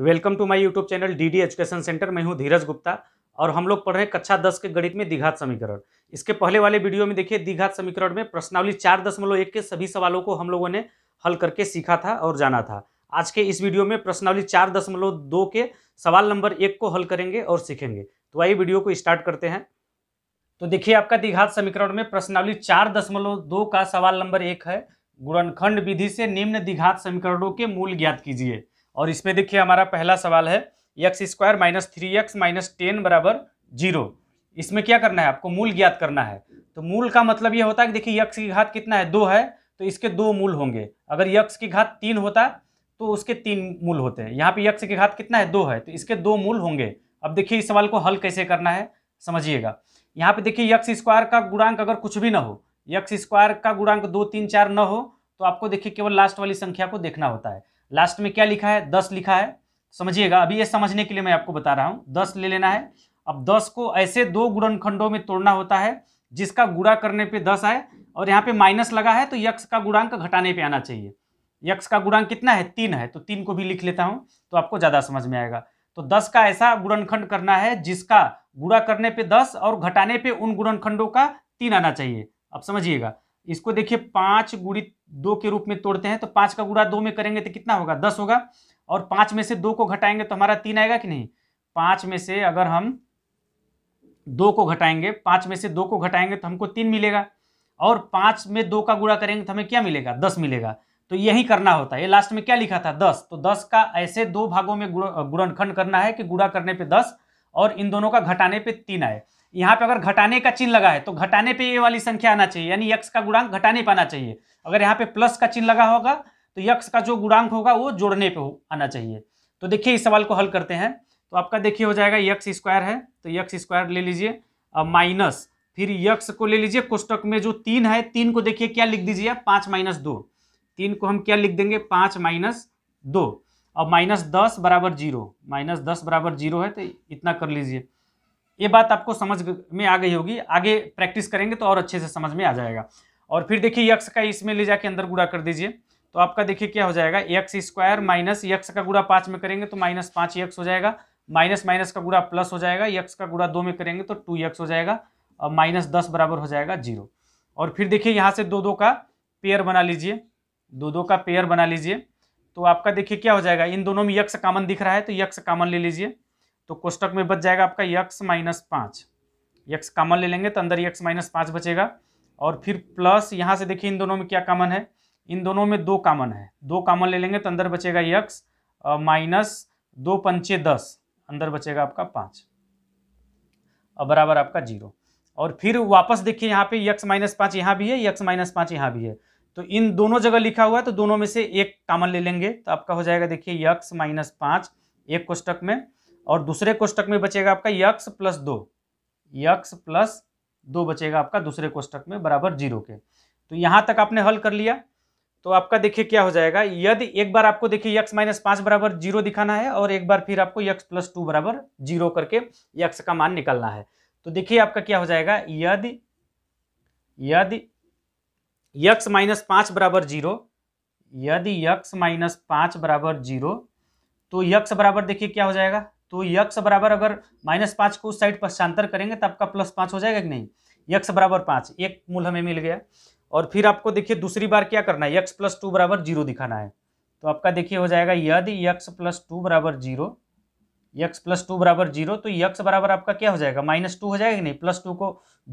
welcome to my YouTube channel DD education centre मैं हूं धीरज गुप्ता और हम लोग पढ़ रहे हैं कक्षा दस के गणित में दीघात समीकरण इसके पहले वाले वीडियो में देखिए दीघात समीकरण में प्रश्नावली चार दशमलव एक के सभी सवालों को हम लोगों ने हल करके सीखा था और जाना था आज के इस वीडियो में प्रश्नावली चार दशमलव दो के सवाल नंबर एक को हल करेंगे और सीखेंगे तो आइए वीडियो को स्टार्ट करते हैं तो देखिए आपका दीघात समीकरण में प्रश्नावली चार दशमलव दो का सवाल नंबर एक है गुणनखंड विधि से निम्न दीघात समीकरणों के मूल ज्ञात कीजिए और इसमें देखिए हमारा पहला सवाल है X square minus three X minus ten बराबर जीरो इसमें क्या करना है आपको मूल ज्ञात करना है तो मूल का मतलब ये होता है कि देखिए यक्स की घात कितना है दो है तो इसके दो मूल होंगे अगर यक्स की घात तीन होता तो उसके तीन मूल होते हैं यहाँ पे यक्स की घात कितना है दो है तो इसके दो मूल होंगे अब देखिए इस सवाल को हल कैसे करना है समझिएगा यहाँ पे देखिए यक्स स्क्वायर का गुणांक अगर कुछ भी ना हो यक्स स्क्वायर का गुणांक दो तीन चार न हो तो आपको देखिए केवल लास्ट वाली संख्या को देखना होता है लास्ट में क्या लिखा है दस लिखा है समझिएगा अभी ये समझने के लिए मैं आपको बता रहा हूँ दस ले लेना है अब दस को ऐसे दो गुणनखंडों में तोड़ना होता है जिसका गुड़ा करने पे दस आए और यहाँ पे माइनस लगा है तो यक्स का गुणांक घटाने पे आना चाहिए यक्स का गुणांक कितना है तीन है तो तीन को भी लिख लेता हूँ तो आपको ज़्यादा समझ में आएगा तो दस का ऐसा गुणनखंड करना है जिसका गुड़ा करने पे दस और घटाने पे उन गुणनखंडों का तीन आना चाहिए अब समझिएगा इसको देखिए पाँच गुणित दो के रूप में तोड़ते हैं तो पांच का गुड़ा दो में करेंगे तो कितना होगा दस होगा और पांच में से दो को घटाएंगे तो हमारा तीन आएगा कि नहीं पांच में से अगर हम दो को घटाएंगे पांच में से दो को घटाएंगे तो हमको तीन मिलेगा और पांच में दो का गुड़ा करेंगे तो हमें क्या मिलेगा दस मिलेगा तो यही करना होता है ये लास्ट में क्या लिखा था दस तो दस का ऐसे दो भागों में गुणनखंड करना है कि गुड़ा करने पे दस और इन दोनों का घटाने पे तीन आए यहाँ पे अगर घटाने का चिन्ह लगा है तो घटाने पे ये वाली संख्या आना चाहिए यानी यक्ष का गुणांक घटाने पाना चाहिए अगर यहाँ पे प्लस का चिन्ह लगा होगा तो यक्ष का जो गुणांक होगा वो जोड़ने पे आना चाहिए तो देखिए इस सवाल को हल करते हैं तो आपका देखिए हो जाएगा यक्स स्क्वायर है तो यक्स स्क्वायर ले लीजिए और माइनस फिर यक्स को ले लीजिए कोष्टक में जो तीन है तीन को देखिए क्या लिख दीजिए आप पाँच माइनस दो तीन को हम क्या लिख देंगे पाँच माइनस दो और माइनस दस बराबर जीरो माइनस दस बराबर जीरो है तो इतना कर लीजिए ये बात आपको समझ में आ गई होगी आगे प्रैक्टिस करेंगे तो और अच्छे से समझ में आ जाएगा और फिर देखिए यक्स का इसमें ले जाके अंदर गुड़ा कर दीजिए तो आपका देखिए क्या हो जाएगा यक्स स्क्वायर माइनस यक्स का गुड़ा पाँच में करेंगे तो माइनस पाँच यक्स हो जाएगा माइनस माइनस का गुड़ा प्लस हो जाएगा यक्स का गुड़ा दो में करेंगे तो टू यक्स हो जाएगा और माइनस दस बराबर हो जाएगा जीरो और फिर देखिए यहाँ से दो दो का पेयर बना लीजिए दो दो का पेयर बना लीजिए तो आपका देखिए क्या हो जाएगा इन दोनों में यक्स कामन दिख रहा है तो यक्स कामन ले लीजिए तो कोष्टक में बच जाएगा आपका यक्स माइनस पाँच यक्स कामन ले लेंगे तो अंदर यक्स माइनस पाँच बचेगा और फिर प्लस यहाँ से देखिए इन दोनों में क्या कॉमन है इन दोनों में दो कॉमन है दो कॉमन ले लेंगे तो अंदर बचेगा यक्स माइनस दो पंचे दस अंदर बचेगा आपका पाँच और बराबर आपका जीरो और फिर वापस देखिए यहाँ पे यक्स माइनस पाँच यहाँ भी है यक्स माइनस पाँच यहाँ भी है तो इन दोनों जगह लिखा हुआ है तो दोनों में से एक कामन ले लेंगे तो आपका हो जाएगा देखिए यक्स माइनस पाँच एक कोष्टक में और दूसरे कोष्टक में बचेगा आपका यक्स प्लस दो यक्स प्लस दो बचेगा आपका दूसरे कोष्टक में बराबर जीरो के तो यहाँ तक आपने हल कर लिया तो आपका देखिए क्या हो जाएगा यदि एक बार आपको देखिए यक्स माइनस पाँच बराबर जीरो दिखाना है और एक बार फिर आपको यक्स प्लस टू बराबर जीरो करके यक्स का मान निकालना है तो देखिए आपका क्या हो जाएगा यदि यदि यक्स माइनस पाँच बराबर जीरो यदि यक्स माइनस पाँच बराबर जीरो तो यक्स बराबर देखिए क्या हो जाएगा तो यक्स बराबर अगर माइनस पाँच को उस साइड पश्चांतर करेंगे तो आपका प्लस पाँच हो जाएगा कि नहीं यक्स बराबर पाँच एक मूल हमें मिल गया और फिर आपको देखिए दूसरी बार क्या करना है यक्स प्लस टू बराबर जीरो दिखाना है तो आपका देखिए हो जाएगा यदि यक्स प्लस टू बराबर जीरो यक्स प्लस टू बराबर जीरो तो यक्स बराबर आपका क्या हो जाएगा माइनस टू हो जाएगा कि नहीं प्लस टू को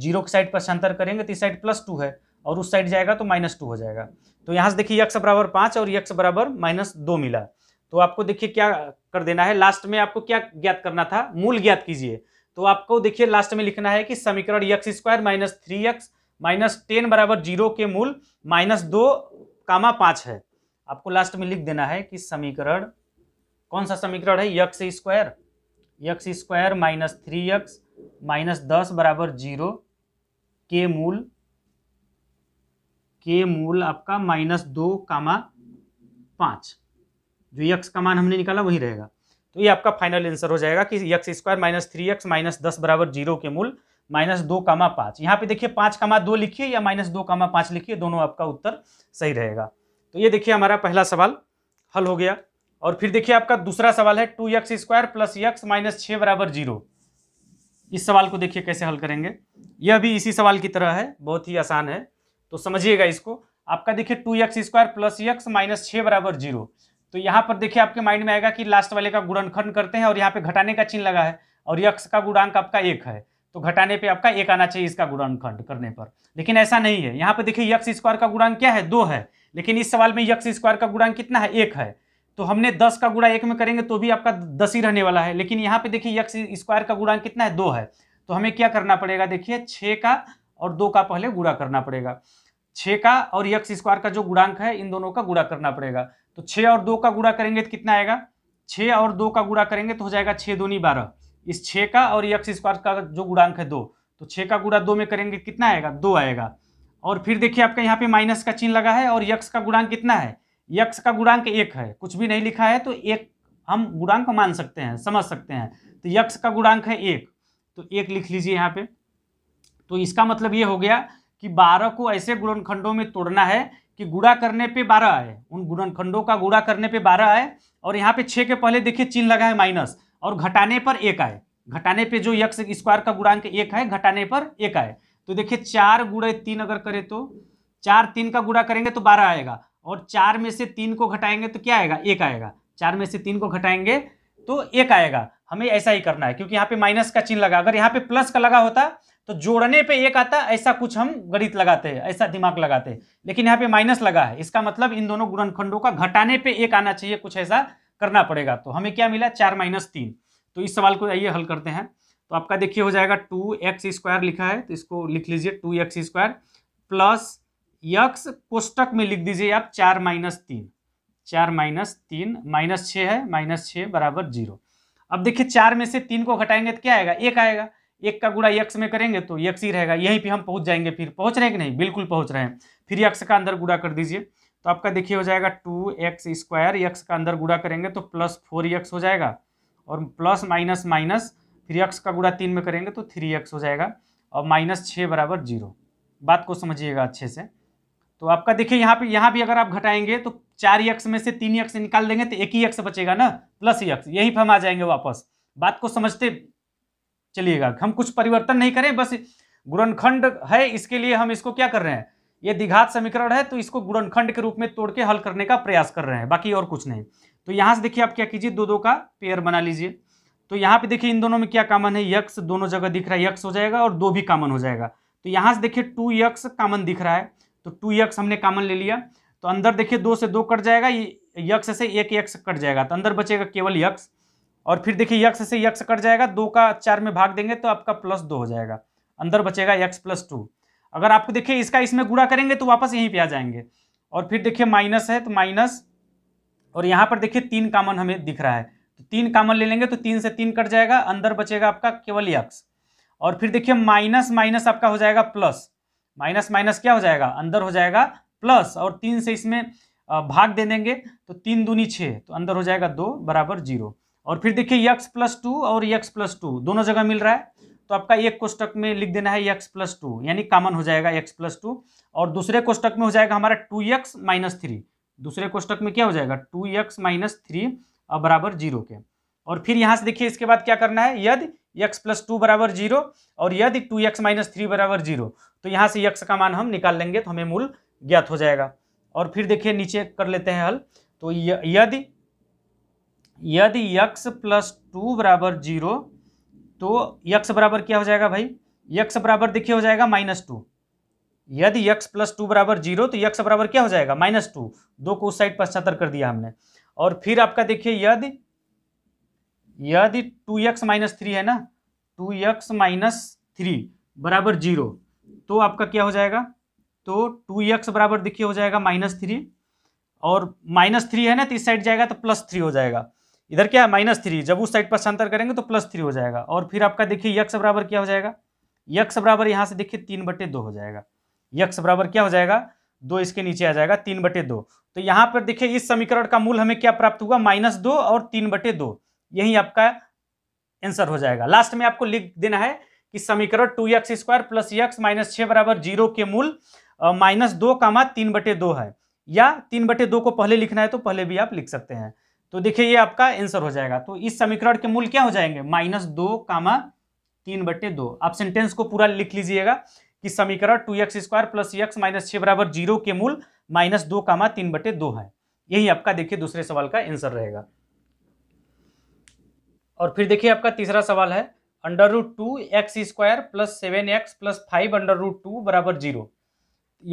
जीरो के साइड पश्चांतर करेंगे तो इस साइड प्लस टू है और उस साइड जाएगा तो माइनस टू हो जाएगा तो यहाँ से देखिए यक्स बराबर पाँच और यक्स बराबर माइनस दो मिला तो आपको देखिए क्या कर देना है लास्ट में आपको क्या ज्ञात करना था मूल ज्ञात कीजिए तो आपको देखिए लास्ट में लिखना है कि समीकरण X square minus three X minus ten बराबर जीरो के मूल माइनस दो कामा पाँच है आपको लास्ट में लिख देना है कि समीकरण कौन सा समीकरण है X square X square minus three X minus दस बराबर जीरो के मूल के मूल आपका माइनस दो कामा पाँच जो यक्स का मान हमने निकाला वही रहेगा तो ये आपका फाइनल आंसर हो जाएगा कि X square minus three X minus दस बराबर जीरो के मूल माइनस दो कामा पाँच यहाँ पे देखिए पाँच कामा दो लिखिए या माइनस दो कामा पाँच लिखिए दोनों आपका उत्तर सही रहेगा तो ये देखिए हमारा पहला सवाल हल हो गया और फिर देखिए आपका दूसरा सवाल है two X square plus X minus छः बराबर जीरो इस सवाल को देखिए कैसे हल करेंगे यह भी इसी सवाल की तरह है बहुत ही आसान है तो समझिएगा इसको आपका देखिए two X square plus X minus छः बराबर जीरो तो यहाँ पर देखिए आपके माइंड में आएगा कि लास्ट वाले का गुणनखंड करते हैं और यहाँ पे घटाने का चिन्ह लगा है और यक्ष का गुणांक आपका एक है तो घटाने पे आपका एक आना चाहिए इसका गुणनखंड करने पर लेकिन ऐसा नहीं है यहाँ पर देखिए यक्ष स्क्वायर का गुणांक क्या है दो है लेकिन इस सवाल में यक्ष स्क्वायर का गुणांक कितना है एक है तो हमने दस का गुणा एक में करेंगे तो भी आपका दस ही रहने वाला है लेकिन यहाँ पर देखिए यक्ष स्क्वायर का गुणांक कितना है दो है तो हमें क्या करना पड़ेगा देखिए छः का और दो का पहले गुणा करना पड़ेगा छः का और यक्ष स्क्वायर का जो गुणांक है इन दोनों का गुणा करना पड़ेगा तो छः और दो का गुड़ा करेंगे तो कितना आएगा छः और दो का गुड़ा करेंगे तो हो जाएगा छः दूनी बारह इस छः का और यक्स स्क्वायर का जो गुणांक है दो तो छः का गुड़ा दो में करेंगे तो कितना आएगा दो आएगा और फिर देखिए आपका यहाँ पे माइनस का चिन्ह लगा है और यक्स का गुणांक कितना है यक्स का गुणांक एक है कुछ भी नहीं लिखा है तो एक हम गुणांक मान सकते हैं समझ सकते हैं तो यक्स का गुणांक है एक तो एक लिख लीजिए यहाँ पे तो इसका मतलब ये हो गया कि बारह को ऐसे गुणनखंडों में तोड़ना है कि गुड़ा करने पे बारह आए उन गुणनखंडों का गुड़ा करने पे बारह आए और यहाँ पे छः के पहले देखिए चिन्ह लगाए माइनस और घटाने पर एक आए घटाने पे जो यक्स स्क्वायर का गुणांक एक है घटाने पर एक आए तो देखिए चार गुड़े तीन अगर करें तो चार तीन का गुड़ा करेंगे तो बारह आएगा और चार में से तीन को घटाएंगे तो क्या आएगा एक आएगा चार में से तीन को घटाएंगे तो एक आएगा हमें ऐसा ही करना है क्योंकि यहाँ पे माइनस का चिन्ह लगा अगर यहाँ पे प्लस का लगा होता तो जोड़ने पे एक आता ऐसा कुछ हम गणित लगाते हैं ऐसा दिमाग लगाते हैं लेकिन यहाँ पे माइनस लगा है इसका मतलब इन दोनों गुणनखंडों का घटाने पे एक आना चाहिए कुछ ऐसा करना पड़ेगा तो हमें क्या मिला चार माइनस तीन तो इस सवाल को आइए हल करते हैं तो आपका देखिए हो जाएगा टू एक्स स्क्वायर लिखा है तो इसको लिख लीजिए two X square plus X कोष्टक में लिख दीजिए आप चार माइनस तीन चार माइनस तीन माइनस छः है माइनस छः बराबर जीरो अब देखिए चार में से तीन को घटाएंगे तो क्या आएगा एक आएगा एक का गुड़ा एक में करेंगे तो यक्स ही रहेगा यहीं पे हम पहुंच जाएंगे फिर पहुंच रहे हैं कि नहीं बिल्कुल पहुंच रहे हैं फिर यक्स का अंदर गुड़ा कर दीजिए तो आपका देखिए हो जाएगा टू एक्स स्क्वायर एक का अंदर गुड़ा करेंगे तो प्लस फोर यक्स हो जाएगा और प्लस माइनस माइनस फिर यक्स का गुड़ा तीन में करेंगे तो थ्री एक्स हो जाएगा और माइनस छः बराबर जीरो बात को समझिएगा अच्छे से तो आपका देखिए यहाँ पर यहाँ भी अगर आप घटाएंगे तो चार यक्स में से तीन यक्स निकाल देंगे तो एक ही यक्स बचेगा ना प्लस यक्स यही पर हम आ जाएंगे वापस बात को समझते चलिएगा हम कुछ परिवर्तन नहीं करें बस गुणनखंड है इसके लिए हम इसको क्या कर रहे हैं ये दिघात समीकरण है तो इसको गुणनखंड के रूप में तोड़ के हल करने का प्रयास कर रहे हैं बाकी और कुछ नहीं तो यहाँ से देखिए आप क्या कीजिए दो दो का पेयर बना लीजिए तो यहाँ पे देखिए इन दोनों में क्या कामन है यक्स दोनों जगह दिख रहा है यक्स हो जाएगा और दो भी कामन हो जाएगा तो यहाँ से देखिए टू यक्स कामन दिख रहा है तो टू यक्स हमने कामन ले लिया तो अंदर देखिए दो से दो कट जाएगा यक्स से एक यक्स कट जाएगा तो अंदर बचेगा केवल यक्स और फिर देखिए यक्ष से यक्ष कट जाएगा दो का चार में भाग देंगे तो आपका प्लस दो हो जाएगा अंदर बचेगा यक्स प्लस टू अगर आपको देखिए इसका इसमें गुड़ा करेंगे तो वापस यहीं पे आ जाएंगे और फिर देखिए माइनस है तो माइनस और यहाँ पर देखिए तीन कामन हमें दिख रहा है तो तीन कामन ले लेंगे तो तीन से तीन कट जाएगा अंदर बचेगा आपका केवल यक्स और फिर देखिए माइनस माइनस आपका हो जाएगा प्लस माइनस माइनस क्या हो जाएगा अंदर हो जाएगा प्लस और तीन से इसमें भाग दे देंगे तो तीन दूनी छः तो अंदर हो जाएगा दो बराबर जीरो और फिर देखिए यक्स प्लस टू और यक्स प्लस टू दोनों जगह मिल रहा है तो आपका एक कोष्टक में लिख देना है यक्स प्लस टू यानी कॉमन हो जाएगा यक्स प्लस टू और दूसरे कोष्टक में हो जाएगा हमारा टू यक्स माइनस थ्री दूसरे कोष्टक में क्या हो जाएगा टू यक्स माइनस थ्री और बराबर जीरो के और फिर यहाँ से देखिए इसके बाद क्या करना है यदि यक्स प्लस टू बराबर जीरो और यदि टू यक्स माइनस थ्री बराबर जीरो तो यहाँ से यक्स का मान हम निकाल लेंगे तो हमें मूल ज्ञात हो जाएगा और फिर देखिए नीचे कर लेते हैं हल तो यदि यदि यक्स प्लस टू बराबर जीरो तो यक्स बराबर क्या हो जाएगा भाई यक्स बराबर देखिए हो जाएगा माइनस टू यदि यक्स प्लस टू बराबर जीरो तो यक्स बराबर क्या हो जाएगा माइनस टू दो को उस साइड पचहत्तर कर दिया हमने और फिर आपका देखिए यदि यदि टू यक्स माइनस थ्री है ना टू यक्स माइनस थ्री बराबर जीरो तो आपका क्या हो जाएगा तो टू यक्स बराबर देखिए हो जाएगा माइनस थ्री और माइनस थ्री है ना तो इस साइड जाएगा तो प्लस थ्री हो जाएगा इधर क्या है माइनस थ्री जब उस साइड पर शांतर करेंगे तो प्लस थ्री हो जाएगा और फिर आपका देखिए यक्स बराबर क्या हो जाएगा यक्स बराबर यहाँ से देखिए तीन बटे दो हो जाएगा यक्स बराबर क्या हो जाएगा दो इसके नीचे आ जाएगा तीन बटे दो तो यहाँ पर देखिए इस समीकरण का मूल हमें क्या प्राप्त हुआ माइनस दो और तीन बटे दो यही आपका आंसर हो जाएगा लास्ट में आपको लिख देना है कि समीकरण two X square plus X minus छः बराबर जीरो के मूल माइनस दो कामा तीन बटे दो है या तीन बटे दो को पहले लिखना है तो पहले भी आप लिख सकते हैं तो देखिए ये आपका आंसर हो जाएगा तो इस समीकरण के मूल क्या हो जाएंगे माइनस दो कामा तीन बटे दो आप सेंटेंस को पूरा लिख लीजिएगा कि समीकरण two X square plus X minus छः बराबर जीरो के मूल माइनस दो कामा तीन बटे दो है यही आपका देखिए दूसरे सवाल का आंसर रहेगा और फिर देखिए आपका तीसरा सवाल है under root two X square plus seven X plus five under root two बराबर जीरो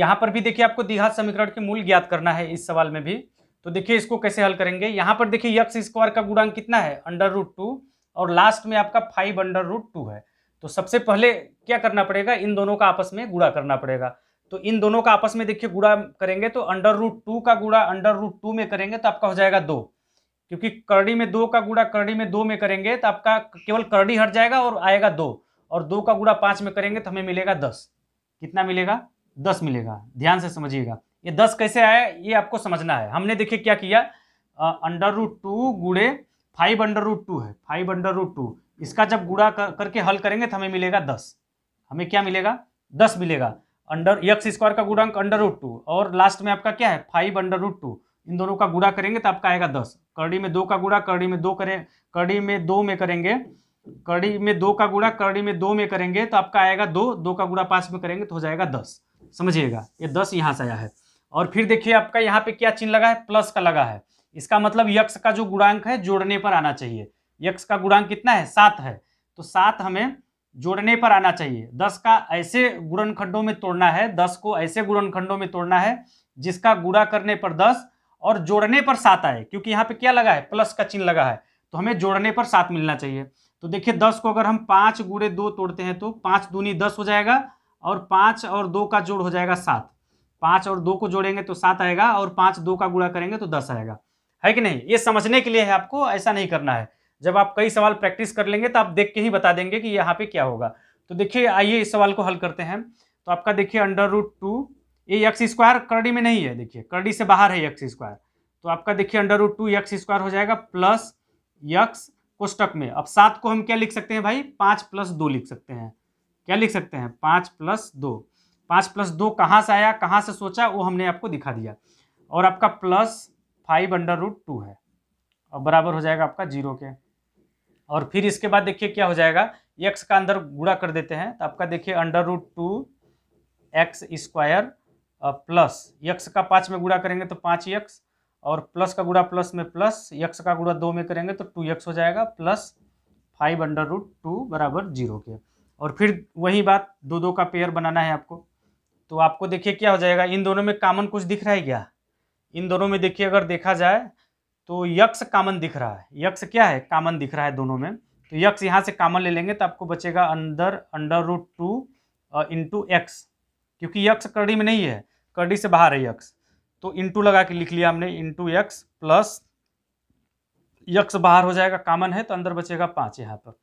यहाँ पर भी देखिए आपको दीघा समीकरण के मूल ज्ञात करना है इस सवाल में भी तो देखिए इसको कैसे हल करेंगे यहाँ पर देखिए यक्स स्क्वायर का गुणांक कितना है अंडर रूट टू और लास्ट में आपका फाइव अंडर रूट टू है तो सबसे पहले क्या करना पड़ेगा इन दोनों का आपस में गुड़ा करना पड़ेगा तो इन दोनों का आपस में देखिए गुड़ा करेंगे तो अंडर रूट टू का गुड़ा अंडर रूट टू में करेंगे तो आपका हो जाएगा दो क्योंकि करड़ी में दो का गुड़ा करड़ी में दो में करेंगे तो आपका केवल करड़ी हट जाएगा और आएगा दो और दो का गुड़ा पाँच में करेंगे तो हमें मिलेगा दस कितना मिलेगा दस मिलेगा ध्यान से समझिएगा ये दस कैसे आया ये आपको समझना है हमने देखिए क्या किया अंडर रूट टू गुड़े फाइव अंडर रूट टू है फाइव अंडर रूट टू इसका जब गुड़ा कर, करके हल करेंगे तो हमें मिलेगा दस हमें क्या मिलेगा दस मिलेगा अंडर यक्स स्क्वायर का गुड़ांक अंडर रूट टू और लास्ट में आपका क्या है फाइव अंडर रूट टू इन दोनों का गुड़ा करेंगे तो आपका आएगा दस कड़ी में दो का गुड़ा कड़ी में दो करें कड़ी में दो में करेंगे कड़ी में दो का गुड़ा कड़ी में दो में करेंगे तो आपका आएगा दो दो का गुड़ा पाँच में करेंगे तो हो जाएगा दस समझिएगा ये दस यहाँ से आया है और फिर देखिए आपका यहाँ पे क्या चिन्ह लगा है प्लस का लगा है इसका मतलब यक्ष का जो गुणांक है जोड़ने पर आना चाहिए यक्ष का गुणांक कितना है सात है तो सात हमें जोड़ने पर आना चाहिए दस का ऐसे गुणनखंडों में तोड़ना है दस को ऐसे गुणनखंडों में तोड़ना है जिसका गुड़ा करने पर दस और जोड़ने पर सात आए क्योंकि यहाँ पे क्या लगा है प्लस का चिन्ह लगा है तो हमें जोड़ने पर सात मिलना चाहिए तो देखिए दस को अगर हम पाँच गुड़े दो तोड़ते हैं तो पाँच दूनी दस हो जाएगा और पाँच और दो का जोड़ हो जाएगा सात पाँच और दो को जोड़ेंगे तो सात आएगा और पाँच दो का गुणा करेंगे तो दस आएगा है कि नहीं ये समझने के लिए है आपको ऐसा नहीं करना है जब आप कई सवाल प्रैक्टिस कर लेंगे तो आप देख के ही बता देंगे कि यहाँ पे क्या होगा तो देखिए आइए इस सवाल को हल करते हैं तो आपका देखिए अंडर रूट टू ये यक्स स्क्वायर करडी में नहीं है देखिए करडी से बाहर है यक्स स्क्वायर तो आपका देखिए under root two X square हो जाएगा प्लस यक्स कोष्टक में अब सात को हम क्या लिख सकते हैं भाई पाँच प्लस दो लिख सकते हैं क्या लिख सकते हैं पाँच प्लस दो पाँच प्लस दो कहाँ से आया कहाँ से सोचा वो हमने आपको दिखा दिया और आपका plus five under root two है और बराबर हो जाएगा आपका जीरो के और फिर इसके बाद देखिए क्या हो जाएगा एक्स का अंदर गुड़ा कर देते हैं तो आपका देखिए under root two X square plus X का पाँच में गुड़ा करेंगे तो पाँच यक्स और प्लस का गुड़ा प्लस में प्लस यक्स का गुड़ा दो में करेंगे तो टू यक्स हो जाएगा plus five under root two बराबर जीरो के और फिर वही बात दो दो का पेयर बनाना है आपको तो आपको देखिए क्या हो जाएगा इन दोनों में कामन कुछ दिख रहा है क्या इन दोनों में देखिए अगर देखा जाए तो यक्ष कामन दिख रहा है यक्ष क्या है कामन दिख रहा है दोनों में तो यक्ष यहाँ से कामन ले लेंगे तो आपको बचेगा अंदर under root two into X क्योंकि यक्ष कड़ी में नहीं है कड़ी से बाहर है यक्ष तो इंटू लगा के लिख लिया हमने इंटू एक्स प्लस यक्ष बाहर हो जाएगा कामन है तो अंदर बचेगा पाँच यहाँ पर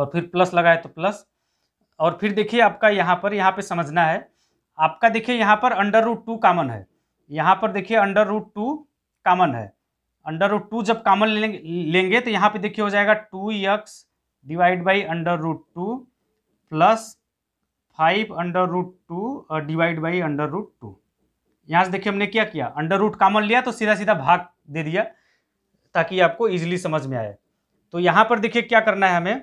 और फिर प्लस लगाए तो प्लस और फिर देखिए आपका यहाँ पर यहाँ पे समझना है आपका देखिए यहाँ पर अंडर रूट टू कामन है यहाँ पर देखिए अंडर रूट टू कामन है अंडर रूट टू जब कामन लेंगे लेंगे तो यहाँ पे देखिए हो जाएगा two X divide by under root two plus five under root two और divide by under root two यहाँ से देखिए हमने क्या किया अंडर रूट कामन लिया तो सीधा सीधा भाग दे दिया ताकि आपको ईजिली समझ में आए तो यहाँ पर देखिए क्या करना है हमें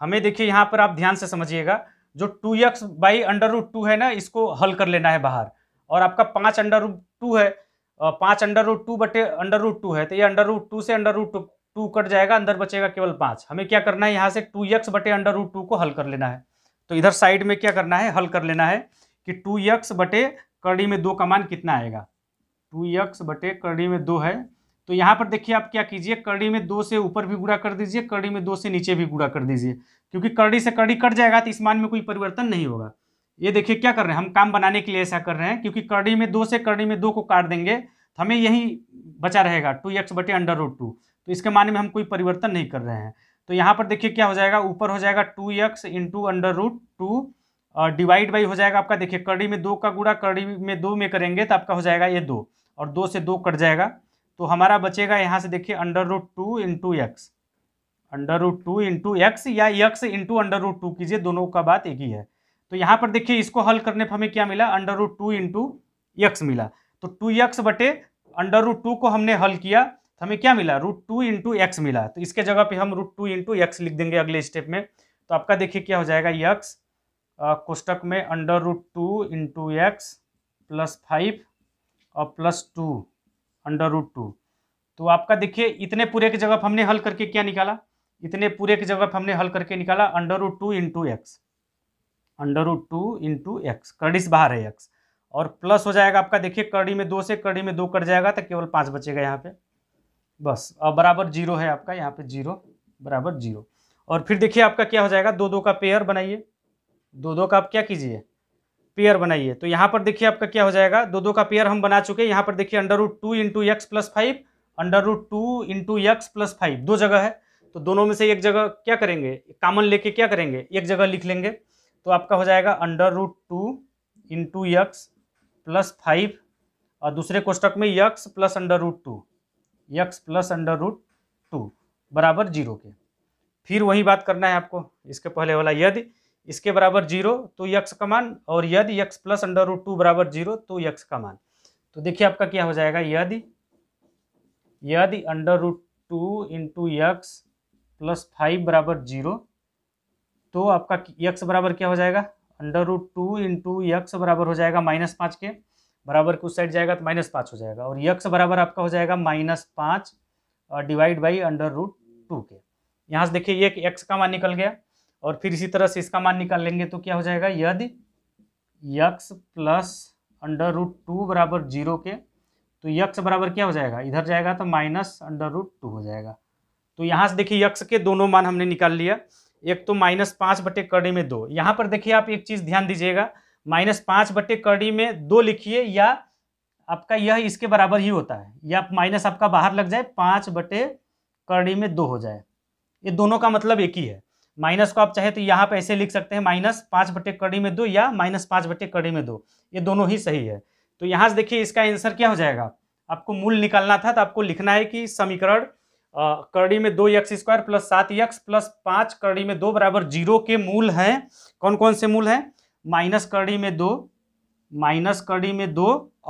हमें देखिए यहाँ पर आप ध्यान से समझिएगा जो two X by under root two है ना इसको हल कर लेना है बाहर और आपका पाँच अंडर रूट टू है पाँच अंडर रूट टू बटे अंडर रूट टू है तो ये अंडर रूट टू से अंडर रूट टू कट जाएगा अंदर बचेगा केवल पाँच हमें क्या करना है यहाँ से टू एक्स बटे अंडर रूट टू को हल कर लेना है तो इधर साइड में क्या करना है हल कर लेना है कि टू यक्स बटे कड़ी में दो का मान कितना आएगा टू यक्स बटे कड़ी में दो है तो यहाँ पर देखिए आप क्या कीजिए कड़ी में दो से ऊपर भी गुड़ा कर दीजिए कड़ी में दो से नीचे भी गुड़ा कर दीजिए क्योंकि कड़ी से कड़ी कट जाएगा तो इस मान में कोई परिवर्तन नहीं होगा ये देखिए क्या कर रहे हैं हम काम बनाने के लिए ऐसा कर रहे हैं क्योंकि कड़ी में दो से कड़ी में दो को काट देंगे तो हमें यही बचा रहेगा टू एक्स बटे अंडर रोड टू तो इसके मान में हम कोई परिवर्तन नहीं कर रहे हैं तो यहाँ पर देखिए क्या हो जाएगा ऊपर हो जाएगा two X into under root two divide by हो जाएगा आपका देखिए कड़ी में दो का गुड़ा कड़ी में दो में करेंगे तो आपका हो जाएगा ये दो और दो से दो कट जाएगा तो हमारा बचेगा यहाँ से देखिए under root two into X under root two into X या X into under root two कीजिए दोनों का बात एक ही है तो यहाँ पर देखिए इसको हल करने पर हमें क्या मिला under root two into X मिला तो टू एक्स बटे अंडर रूट टू को हमने हल किया तो हमें क्या मिला रूट टू इंटू एक्स मिला तो इसके जगह पे हम रूट टू इंटू एक्स लिख देंगे अगले स्टेप में तो आपका देखिए क्या हो जाएगा यक्स कोष्टक में under root two into X plus five और plus two under root two तो आपका देखिए इतने पूरे की जगह हमने हल करके क्या निकाला इतने पूरे की जगह पर हमने हल करके निकाला under root two into X under root two into X कड़ी से बाहर है एक्स और प्लस हो जाएगा आपका देखिए कड़ी में दो से कड़ी में दो कट जाएगा तो केवल पाँच बचेगा यहाँ पे बस और बराबर जीरो है आपका यहाँ पे जीरो बराबर जीरो और फिर देखिए आपका क्या हो जाएगा दो दो का पेयर बनाइए दो दो का आप क्या कीजिए पेयर बनाइए तो यहाँ पर देखिए आपका क्या हो जाएगा दो दो का पेयर हम बना चुके हैं यहाँ पर देखिए under root two into X plus five under root two into X plus five दो जगह है तो दोनों में से एक जगह क्या करेंगे कामन लेके क्या करेंगे एक जगह लिख लेंगे तो आपका हो जाएगा under root two into X plus five और दूसरे कोष्टक में X plus under root two X plus under root two बराबर जीरो के फिर वही बात करना है आपको इसके पहले वाला यदि इसके बराबर जीरो तो यक्स का मान और यदि X plus under root two बराबर जीरो तो यक्स का मान तो देखिए आपका क्या हो जाएगा यदि यदि under root two into X plus five बराबर जीरो तो आपका यक्स बराबर क्या हो जाएगा under root two into X बराबर हो जाएगा माइनस पाँच के बराबर कुछ उस साइड जाएगा तो माइनस पाँच हो जाएगा और यक्स बराबर आपका हो जाएगा माइनस पाँच divide by under root two के यहाँ से देखिए ये एक का मान निकल गया और फिर इसी तरह से इसका मान निकाल लेंगे तो क्या हो जाएगा यदि X plus under root two बराबर जीरो के तो यक्स बराबर क्या हो जाएगा इधर जाएगा तो माइनस अंडर रूट टू हो जाएगा तो यहाँ से देखिए यक्ष के दोनों मान हमने निकाल लिया एक तो माइनस पाँच बटे कड़ी में दो यहाँ पर देखिए आप एक चीज़ ध्यान दीजिएगा माइनस पाँच बटे कड़ी में दो लिखिए या आपका यह इसके बराबर ही होता है या माइनस आपका बाहर लग जाए पाँच बटे कड़ी में दो हो जाए ये दोनों का मतलब एक ही है माइनस को आप चाहे तो यहाँ पर ऐसे लिख सकते हैं माइनस पाँच बटे कड़ी में दो या माइनस पाँच बटे कड़ी में दो ये दोनों ही सही है तो यहाँ से देखिए इसका आंसर क्या हो जाएगा आपको मूल निकालना था तो आपको लिखना है कि समीकरण करड़ी में दो यक्स स्क्वायर प्लस सात यक्स प्लस पाँच करड़ी में दो बराबर जीरो के मूल हैं कौन कौन से मूल हैं माइनस करड़ी में दो माइनस करड़ी में दो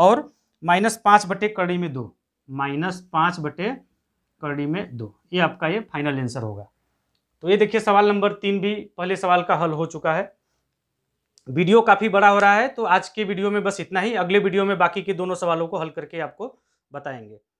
और माइनस पाँच बटे करड़ी में दो माइनस पाँच बटे करड़ी में दो ये आपका ये फाइनल आंसर होगा तो ये देखिए सवाल नंबर तीन भी पहले सवाल का हल हो चुका है वीडियो काफ़ी बड़ा हो रहा है तो आज के वीडियो में बस इतना ही अगले वीडियो में बाकी के दोनों सवालों को हल करके आपको बताएंगे